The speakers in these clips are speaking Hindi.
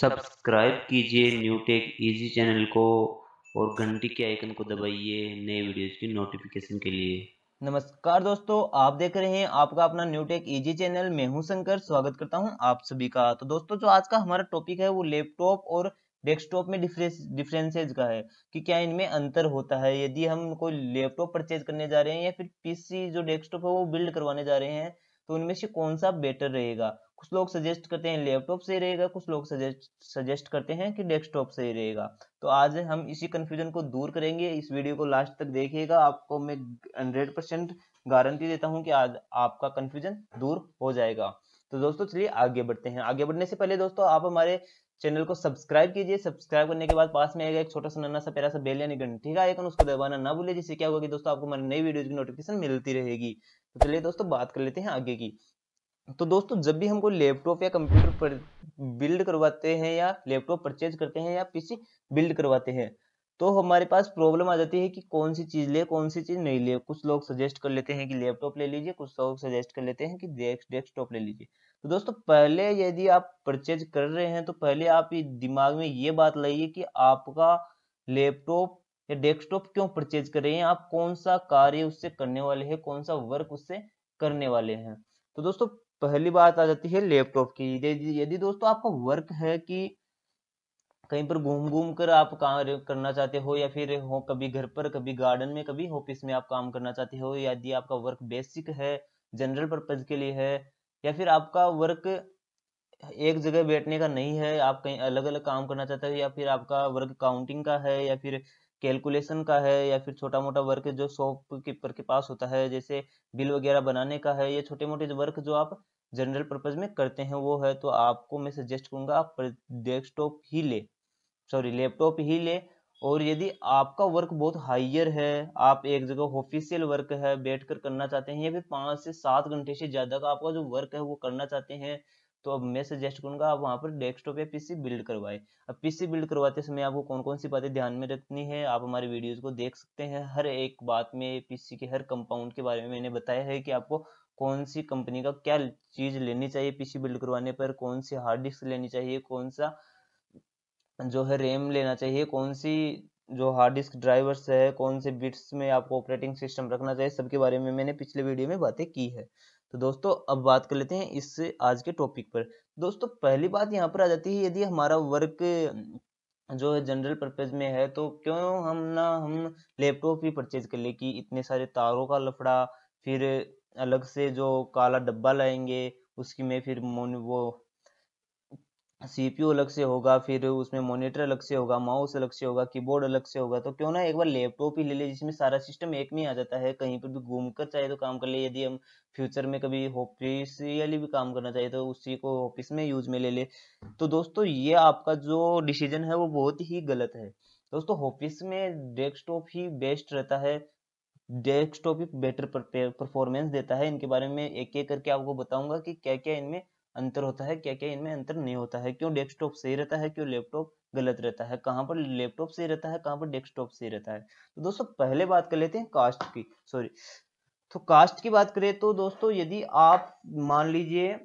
सब्सक्राइब कीजिए न्यू टेक ईजी चैनल को और घंटी के आइकन को दबाइए नए वीडियोस की नोटिफिकेशन के लिए नमस्कार दोस्तों आप देख रहे हैं आपका अपना न्यू टेक ईजी चैनल मैं हूं शंकर स्वागत करता हूं आप सभी का तो दोस्तों जो आज का हमारा टॉपिक है वो लैपटॉप और डेस्कटॉप में डिफरेंस डिफरेंसेज का है कि क्या इनमें अंतर होता है यदि हम कोई लैपटॉप परचेज करने जा रहे हैं या फिर पीसी जो डेस्कटॉप है वो बिल्ड करवाने जा रहे हैं तो उनमें से कौन सा बेटर रहेगा कुछ लोग सजेस्ट करते हैं लैपटॉप से ही रहेगा कुछ लोग सजेस्ट सजेस्ट करते हैं कि डेस्कटॉप से ही रहेगा तो आज हम इसी कन्फ्यूजन को दूर करेंगे इस वीडियो को लास्ट तक देखिएगा आपको मैं हंड्रेड परसेंट गारंटी देता हूँ कि आज आपका कन्फ्यूजन दूर हो जाएगा तो दोस्तों चलिए आगे बढ़ते हैं आगे बढ़ने से पहले दोस्तों आप हमारे चैनल को सब्सक्राइब कीजिए सब्सक्राइब करने के बाद पास में आएगा एक छोटा सा नन्ना सा प्यारा सा बेल यानी घंटी है आइकन उसको दबाना ना भूलिए जिससे क्या होगा कि दोस्तों आपको हमारी नई वीडियो की नोटिफिकेशन मिलती रहेगी तो चलिए दोस्तों बात कर लेते हैं आगे की तो दोस्तों जब भी हमको लैपटॉप या कंप्यूटर पर बिल्ड करवाते हैं या लैपटॉप परचेज करते हैं या पीसी बिल्ड करवाते हैं तो हमारे पास प्रॉब्लम आ जाती है कि कौन सी चीज़ ले कौन सी चीज़ नहीं ले कुछ लोग सजेस्ट कर लेते हैं कि लैपटॉप ले लीजिए कुछ लोग सजेस्ट कर लेते हैं कि डेस्कटॉप ले लीजिए तो दोस्तों पहले यदि आप परचेज कर रहे हैं तो पहले आप दिमाग में ये बात लाइए कि आपका लैपटॉप या डेस्कटॉप क्यों परचेज कर रहे हैं आप कौन सा कार्य उससे करने वाले हैं कौन सा वर्क उससे करने वाले हैं तो दोस्तों पहली बात आ जाती है लैपटॉप की यदि दोस्तों आपका वर्क है कि कहीं पर घूम घूम कर आप काम करना चाहते हो या फिर हो कभी घर पर कभी गार्डन में कभी ऑफिस में आप काम करना चाहते हो यदि आपका वर्क बेसिक है जनरल पर्पज के लिए है या फिर आपका वर्क एक जगह बैठने का नहीं है आप कहीं अलग अलग काम करना चाहते हो या फिर आपका वर्क काउंटिंग का है या फिर कैलकुलेशन का है या फिर छोटा मोटा वर्क जो शॉप कीपर के पास होता है जैसे बिल वगैरह बनाने का है या छोटे मोटे वर्क जो आप जनरल पर्पज में करते हैं वो है तो आपको मैं सजेस्ट करूँगा आप डेस्कटॉप ही ले सॉरी लैपटॉप ही ले और यदि आपका वर्क बहुत हाइयर है आप एक जगह ऑफिशियल वर्क है बैठकर करना चाहते हैं या फिर पाँच से सात घंटे से ज़्यादा का आपका जो वर्क है वो करना चाहते हैं तो अब मैं सजेस्ट करूंगा आप वहाँ पर डेस्कटॉप या पीसी बिल्ड करवाए अब पीसी बिल्ड करवाते समय आपको कौन कौन सी बातें ध्यान में रखनी है आप हमारे वीडियोस को देख सकते हैं हर एक बात में पीसी के हर कंपाउंड के बारे में मैंने बताया है कि आपको कौन सी कंपनी का क्या चीज़ लेनी चाहिए पीसी बिल्ड करवाने पर कौन सी हार्ड डिस्क लेनी चाहिए कौन सा जो है रैम लेना चाहिए कौन सी जो हार्ड डिस्क ड्राइवर्स है कौन से बिट्स में आपको ऑपरेटिंग सिस्टम रखना चाहिए सबके बारे में मैंने पिछले वीडियो में बातें की है तो दोस्तों अब बात कर लेते हैं इस आज के टॉपिक पर दोस्तों पहली बात यहाँ पर आ जाती है यदि हमारा वर्क जो है जनरल पर्पज में है तो क्यों हम ना हम लैपटॉप ही परचेज कर ले कि इतने सारे तारों का लफड़ा फिर अलग से जो काला डब्बा लाएंगे उसकी में फिर मोन वो सीपीयू अलग से होगा फिर उसमें मॉनिटर अलग से होगा माउस अलग से होगा कीबोर्ड अलग से होगा तो क्यों ना एक बार लैपटॉप ही ले ले जिसमें सारा सिस्टम एक में ही आ जाता है कहीं पर भी घूम कर चाहे तो काम कर ले यदि हम फ्यूचर में कभी ऑफिसियली भी काम करना चाहिए तो उसी को ऑफिस में यूज में ले ले तो दोस्तों ये आपका जो डिसीजन है वो बहुत ही गलत है दोस्तों ऑफिस में डेस्कटॉप ही बेस्ट रहता है डेस्कटॉप ही बेटर परफॉर्मेंस देता है इनके बारे में एक एक करके आपको बताऊंगा कि क्या क्या इनमें अंतर होता है क्या क्या इनमें अंतर नहीं होता है क्यों डेस्कटॉप सही रहता है क्यों लैपटॉप गलत रहता है कहाँ पर लैपटॉप सही रहता है कहाँ पर डेस्कटॉप सही रहता है तो दोस्तों पहले बात कर लेते हैं कास्ट की सॉरी तो कास्ट की बात करें तो दोस्तों यदि आप मान लीजिए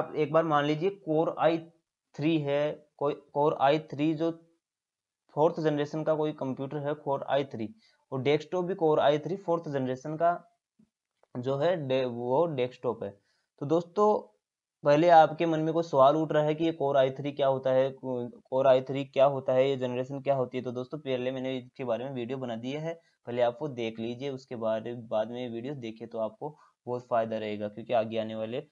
आप एक बार मान लीजिए कोर आई थ्री है कोई कोर आई थ्री जो फोर्थ जनरेशन का कोई कंप्यूटर है कोर आई थ्री और डेस्कटॉप भी core I three fourth generation का जो है वो डेस्कटॉप है तो दोस्तों पहले आपके मन में कोई सवाल उठ रहा है कि ये कोर आई थ्री क्या होता है कोर आई थ्री क्या होता है ये जनरेशन क्या होती है तो दोस्तों पहले मैंने इसके बारे में वीडियो बना दिया है पहले आप वो देख लीजिए उसके बारे बाद में वीडियो देखे तो आपको बहुत फायदा रहेगा क्योंकि आगे आने वाले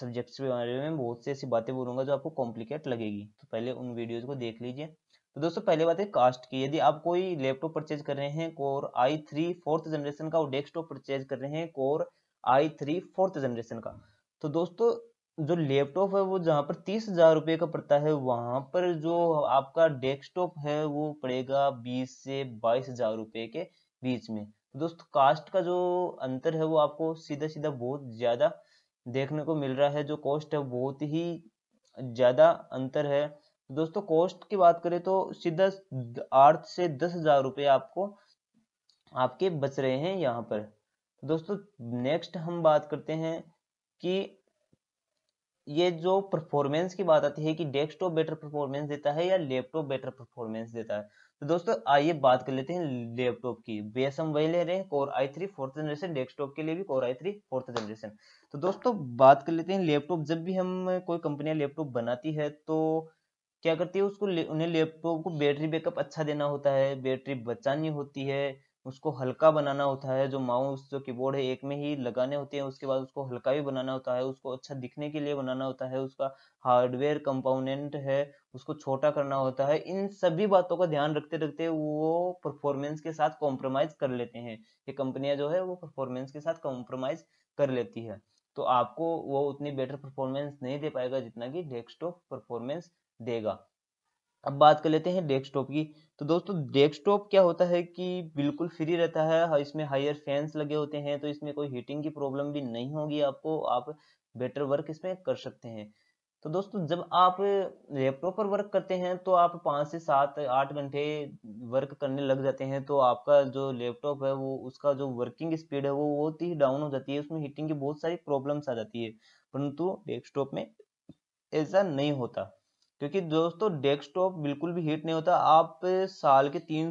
सब्जेक्ट्स के बारे में बहुत सी ऐसी बातें बोलूंगा जो आपको कॉम्प्लिकेट लगेगी तो पहले उन वीडियोज को देख लीजिए तो दोस्तों पहले बात है कास्ट की यदि आप कोई लैपटॉप परचेज कर रहे हैं core I three fourth generation का और डेस्कटॉप परचेज कर रहे हैं core I three fourth generation का तो दोस्तों जो लैपटॉप है वो जहाँ पर तीस हजार रुपये का पड़ता है वहाँ पर जो आपका डेस्कटॉप है वो पड़ेगा बीस से बाईस हजार रुपये के बीच में दोस्तों कास्ट का जो अंतर है वो आपको सीधा सीधा बहुत ज़्यादा देखने को मिल रहा है जो कॉस्ट है बहुत ही ज़्यादा अंतर है दोस्तों कॉस्ट की बात करें तो सीधा आठ से दस हजार रुपये आपको आपके बच रहे हैं यहाँ पर दोस्तों नेक्स्ट हम बात करते हैं कि ये जो परफॉर्मेंस की बात आती है कि डेस्कटॉप बेटर परफॉर्मेंस देता है या लैपटॉप बेटर परफॉर्मेंस देता है तो दोस्तों आइए बात कर लेते हैं लैपटॉप की बेस हम वही ले रहे हैं core I three fourth generation desktop के लिए भी core I three fourth generation तो दोस्तों बात कर लेते हैं लैपटॉप जब भी हम कोई कंपनियां लैपटॉप बनाती है तो क्या करती है उसको उन्हें लैपटॉप को बैटरी बैकअप अच्छा देना होता है बैटरी बचानी होती है उसको हल्का बनाना होता है जो माउस जो कीबोर्ड है एक में ही लगाने होते हैं उसके बाद उसको हल्का भी बनाना होता है उसको अच्छा दिखने के लिए बनाना होता है उसका हार्डवेयर कंपोनेंट है उसको छोटा करना होता है इन सभी बातों का ध्यान रखते रखते वो परफॉर्मेंस के साथ कॉम्प्रोमाइज कर लेते हैं ये कंपनियां जो है वो परफॉर्मेंस के साथ कॉम्प्रोमाइज कर लेती है तो आपको वो उतनी बेटर परफॉर्मेंस नहीं दे पाएगा जितना कि डेस्कटॉप परफॉर्मेंस देगा अब बात कर लेते हैं डेस्कटॉप की तो दोस्तों डेस्कटॉप क्या होता है कि बिल्कुल फ्री रहता है हाँ, इसमें हायर फैंस लगे होते हैं तो इसमें कोई हीटिंग की प्रॉब्लम भी नहीं होगी आपको आप बेटर वर्क इसमें कर सकते हैं तो दोस्तों जब आप लैपटॉप पर वर्क करते हैं तो आप पाँच से सात आठ घंटे वर्क करने लग जाते हैं तो आपका जो लैपटॉप है वो उसका जो वर्किंग स्पीड है वो बहुत ही डाउन हो जाती है उसमें हीटिंग की बहुत सारी प्रॉब्लम्स आ जाती है परंतु डेस्कटॉप में ऐसा नहीं होता क्योंकि दोस्तों डेस्कटॉप बिल्कुल भी हीट नहीं होता आप साल के तीन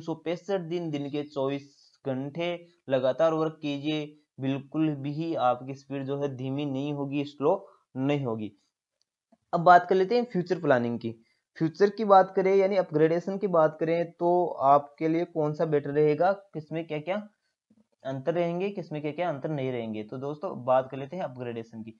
दिन दिन के चौबीस घंटे लगातार वर्क कीजिए बिल्कुल भी आपकी स्पीड जो है धीमी नहीं होगी स्लो नहीं होगी अब बात कर लेते हैं फ्यूचर प्लानिंग की फ्यूचर की बात करें यानी अपग्रेडेशन की बात करें तो आपके लिए कौन सा बेटर रहेगा किसमें क्या क्या अंतर रहेंगे किसमें क्या क्या अंतर नहीं रहेंगे तो दोस्तों बात कर लेते हैं अपग्रेडेशन की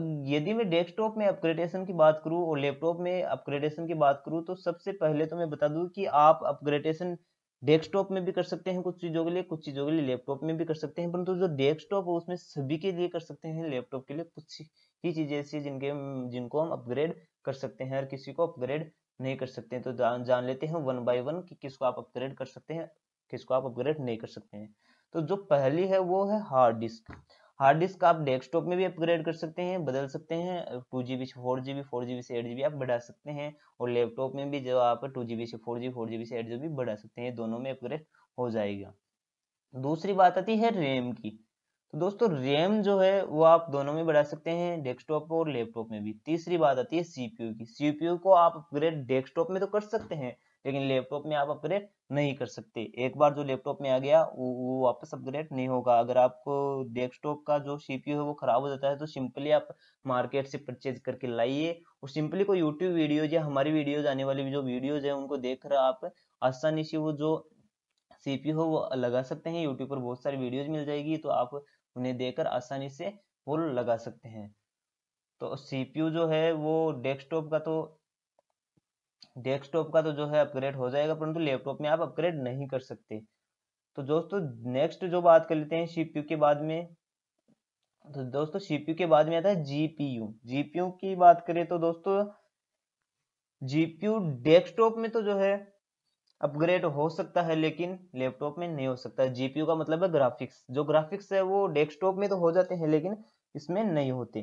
यदि मैं डेस्कटॉप में अपग्रेडेशन की बात करूँ और लैपटॉप में अपग्रेडेशन की बात करूँ तो सबसे पहले तो मैं बता दूँ कि आप अपग्रेडेशन डेस्कटॉप में भी कर सकते हैं कुछ चीज़ों के लिए कुछ चीज़ों के लिए लैपटॉप में भी कर सकते हैं परंतु जो डेस्कटॉप है उसमें सभी के लिए कर सकते हैं लैपटॉप के लिए कुछ ही चीज़ें ऐसी जिनके जिनको हम अपग्रेड कर सकते हैं और किसी को अपग्रेड नहीं कर सकते हैं तो जान जान लेते हैं वन बाई वन कि किसको आप अपग्रेड कर सकते हैं किसको आप अपग्रेड नहीं कर सकते हैं तो जो पहली है वो है हार्ड डिस्क हार्ड डिस्क आप डेस्कटॉप में भी अपग्रेड कर सकते हैं बदल सकते हैं टू जी बी से four G B four G B से एट जी बी आप बढ़ा सकते हैं और लैपटॉप में भी जो आप टू जी बी से four G four G B से एट जी बी बढ़ा सकते हैं दोनों में अपग्रेड हो जाएगा दूसरी बात आती है रैम की तो दोस्तों रैम जो है वो आप दोनों में बढ़ा सकते हैं डेस्कटॉप और लैपटॉप में भी तीसरी बात आती है सीपीयू की सीपीयू को आप अपग्रेड डेस्कटॉप में तो कर सकते हैं लेकिन लैपटॉप में आप अपग्रेड नहीं कर सकते एक बार जो लैपटॉप में आ गया वो, वो वापस अपग्रेड नहीं होगा अगर आपको डेस्कटॉप का जो सीपीयू है वो खराब हो जाता है तो सिंपली आप मार्केट से परचेज करके लाइए और सिंपली को यूट्यूब वीडियोज या हमारी वीडियोज आने वाली जो वीडियोज है उनको देख कर आप आसानी से वो जो सीपीयू हो वो लगा सकते हैं यूट्यूब पर बहुत सारी वीडियोज मिल जाएगी तो आप उन्हें देकर आसानी से वो लगा सकते हैं तो सीपीयू जो है वो डेस्कटॉप का तो डेस्कटॉप का तो जो है अपग्रेड हो जाएगा परंतु लैपटॉप में आप अपग्रेड नहीं कर सकते तो दोस्तों नेक्स्ट जो बात कर लेते हैं सीपीयू के बाद में तो दोस्तों सीपीयू के बाद में आता है जीपीयू जीपीयू की बात करें तो दोस्तों जीपीयू डेस्कटॉप में तो जो है अपग्रेड हो सकता है लेकिन लैपटॉप में नहीं हो सकता जीपीयू का मतलब है ग्राफिक्स जो ग्राफिक्स है वो डेस्कटॉप में तो हो जाते हैं लेकिन इसमें नहीं होते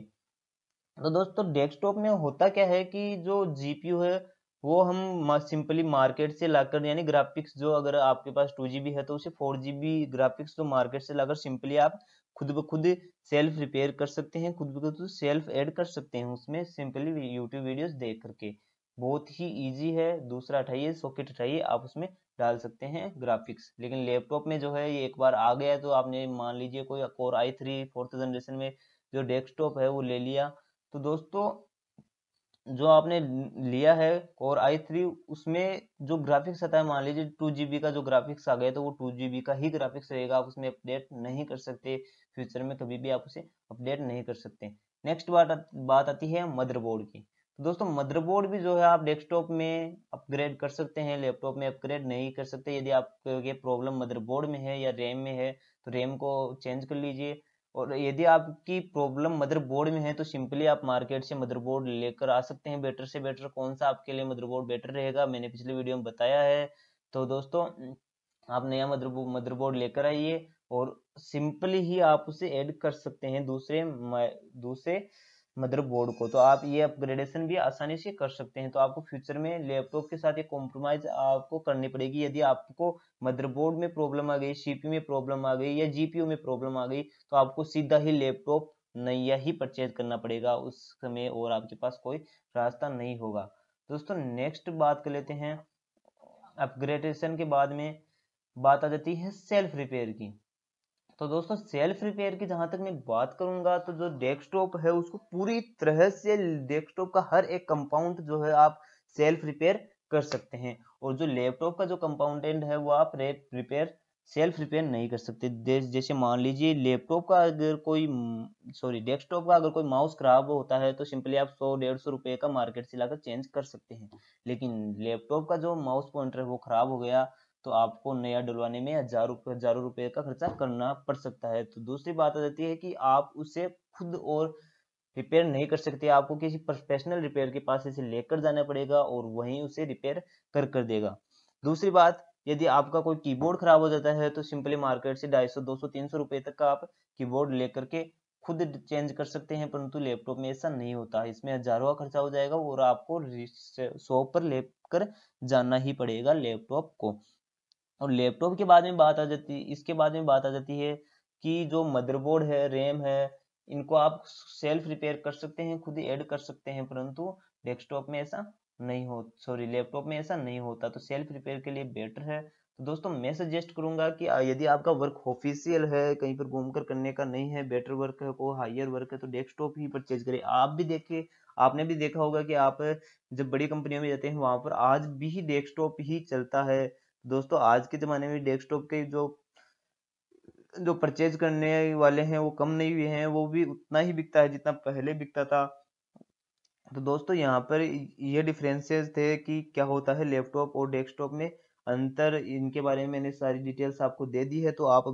तो दोस्तों डेस्कटॉप में होता क्या है कि जो जीपीयू है वो हम सिंपली मार्केट से लाकर यानी ग्राफिक्स जो अगर आपके पास टू जी है तो उसे फोर जी ग्राफिक्स तो मार्केट से लाकर सिंपली आप खुद ब खुद सेल्फ रिपेयर कर सकते हैं खुद ब खुद सेल्फ ऐड कर सकते हैं उसमें सिंपली यूट्यूब वीडियोस देख करके बहुत ही इजी है दूसरा उठाइए सॉकेट उठाइए आप उसमें डाल सकते हैं ग्राफिक्स लेकिन लैपटॉप में जो है ये एक बार आ गया है तो आपने मान लीजिए कोई core I three fourth generation में जो डेस्कटॉप है वो ले लिया तो दोस्तों जो आपने लिया है और आई थ्री उसमें जो ग्राफिक्स आता है मान लीजिए टू जी का जो ग्राफिक्स आ गया तो वो टू जी का ही ग्राफिक्स रहेगा आप उसमें अपडेट नहीं कर सकते फ्यूचर में कभी भी आप उसे अपडेट नहीं कर सकते नेक्स्ट बात बात आती है मदरबोर्ड की तो दोस्तों मदरबोर्ड भी जो है आप डेस्कटॉप में अपग्रेड कर सकते हैं लैपटॉप में अपग्रेड नहीं कर सकते यदि आपके प्रॉब्लम मदरबोर्ड में है या रैम में है तो रैम को चेंज कर लीजिए और यदि आपकी प्रॉब्लम मदरबोर्ड में है तो सिंपली आप मार्केट से मदरबोर्ड लेकर आ सकते हैं बेटर से बेटर कौन सा आपके लिए मदरबोर्ड बेटर रहेगा मैंने पिछले वीडियो में बताया है तो दोस्तों आप नया मदरबोर्ड मदरबोर्ड लेकर आइए और सिंपली ही आप उसे ऐड कर सकते हैं दूसरे दूसरे मदरबोर्ड को तो आप ये अपग्रेडेशन भी आसानी से कर सकते हैं तो आपको फ्यूचर में लैपटॉप के साथ ये कॉम्प्रोमाइज आपको करनी पड़ेगी यदि आपको मदरबोर्ड में प्रॉब्लम आ गई सीपीयू में प्रॉब्लम आ गई या जीपीयू में प्रॉब्लम आ गई तो आपको सीधा ही लैपटॉप नया ही परचेज करना पड़ेगा उस समय और आपके पास कोई रास्ता नहीं होगा दोस्तों नेक्स्ट बात कर लेते हैं अपग्रेडेशन के बाद में बात आ जाती है सेल्फ रिपेयर की तो दोस्तों सेल्फ रिपेयर की जहां तक मैं बात करूंगा तो जो डेस्कटॉप है उसको पूरी तरह से डेस्कटॉप का हर एक कंपाउंड जो है आप सेल्फ रिपेयर कर सकते हैं और जो लैपटॉप का जो कंपाउंडेंट है वो आप रिपेयर सेल्फ रिपेयर नहीं कर सकते जैसे मान लीजिए लैपटॉप का अगर कोई सॉरी डेस्कटॉप का अगर कोई माउस खराब होता है तो सिंपली आप सौ डेढ़ सौ रुपये का मार्केट से लाकर चेंज कर सकते हैं लेकिन लैपटॉप का जो माउस पॉइंटर है वो खराब हो गया तो आपको नया डलवाने में हजार रुपये हजारों रुपये का खर्चा करना पड़ सकता है तो दूसरी बात आ जाती है कि आप उसे खुद और रिपेयर नहीं कर सकते आपको किसी प्रोफेशनल रिपेयर के पास इसे लेकर जाना पड़ेगा और वहीं उसे रिपेयर कर कर देगा दूसरी बात यदि आपका कोई कीबोर्ड खराब हो जाता है तो सिंपली मार्केट से ढाई सौ दो सौ तीन सौ रुपए तक का आप कीबोर्ड लेकर के खुद चेंज कर सकते हैं परंतु लैपटॉप में ऐसा नहीं होता इसमें हजारों का खर्चा हो जाएगा और आपको शॉप पर लेकर जाना ही पड़ेगा लैपटॉप को और लैपटॉप के बाद में बात आ जाती है इसके बाद में बात आ जाती है कि जो मदरबोर्ड है रैम है इनको आप सेल्फ रिपेयर कर सकते हैं खुद ही ऐड कर सकते हैं परंतु डेस्कटॉप में ऐसा नहीं हो सॉरी लैपटॉप में ऐसा नहीं होता तो सेल्फ रिपेयर के लिए बेटर है तो दोस्तों मैं सजेस्ट करूंगा कि यदि आपका वर्क ऑफिशियल है कहीं पर घूम कर करने का नहीं है बेटर वर्क है को हायर वर्क है तो डेस्कटॉप ही परचेज करें आप भी देखिए आपने भी देखा होगा कि आप जब बड़ी कंपनियों में जाते हैं वहां पर आज भी डेस्कटॉप ही चलता है दोस्तों आज के ज़माने में डेस्कटॉप के जो जो परचेज करने वाले हैं वो कम नहीं हुए हैं वो भी उतना ही बिकता है जितना पहले बिकता था तो दोस्तों यहाँ पर ये डिफरेंसेस थे कि क्या होता है लैपटॉप और डेस्कटॉप में अंतर इनके बारे में मैंने सारी डिटेल्स आपको दे दी है तो आप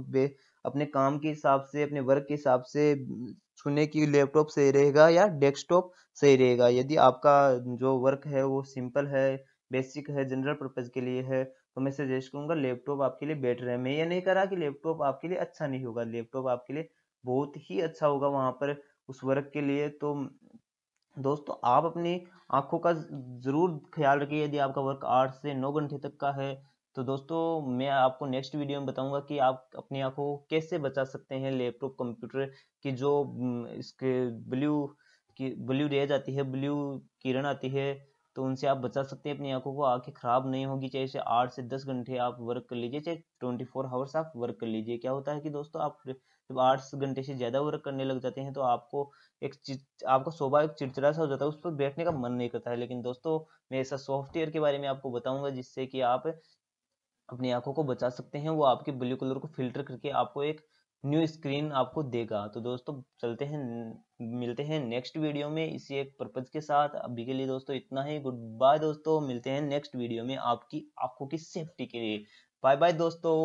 अपने काम के हिसाब से अपने वर्क के हिसाब से चुने कि लैपटॉप सही रहेगा या डेस्कटॉप सही रहेगा यदि आपका जो वर्क है वो सिंपल है बेसिक है जनरल पर्पज़ के लिए है तो मैं सजेस्ट करूंगा लैपटॉप आपके लिए बेटर है मैं ये नहीं रहा कि लैपटॉप आपके लिए अच्छा नहीं होगा लैपटॉप आपके लिए बहुत ही अच्छा होगा वहाँ पर उस वर्क के लिए तो दोस्तों आप अपनी आंखों का ज़रूर ख्याल रखिए यदि आपका वर्क आठ से नौ घंटे तक का है तो दोस्तों मैं आपको नेक्स्ट वीडियो में बताऊंगा कि आप अपनी आंखों को कैसे बचा सकते हैं लैपटॉप कंप्यूटर की जो हम्म, इसके ब्लू की ब्लू रेज आती है ब्लू किरण आती है तो उनसे आप बचा सकते हैं अपनी आंखों को आंखें खराब नहीं होगी चाहे उसे आठ से दस घंटे आप वर्क कर लीजिए चाहे ट्वेंटी फोर आवर्स आप वर्क कर लीजिए क्या होता है कि दोस्तों आप जब आठ घंटे से ज़्यादा वर्क करने लग जाते हैं तो आपको एक आपका शोभा एक चिड़चिड़ा सा हो जाता है उस पर बैठने का मन नहीं करता है लेकिन दोस्तों मैं ऐसा सॉफ्टवेयर के बारे में आपको बताऊंगा जिससे कि आप अपनी आंखों को बचा सकते हैं वो आपके ब्लू कलर को फिल्टर करके आपको एक न्यू स्क्रीन आपको देगा तो दोस्तों चलते हैं मिलते हैं नेक्स्ट वीडियो में इसी एक पर्पज के साथ अभी के लिए दोस्तों इतना ही गुड बाय दोस्तों मिलते हैं नेक्स्ट वीडियो में आपकी आंखों की सेफ्टी के लिए बाय बाय दोस्तों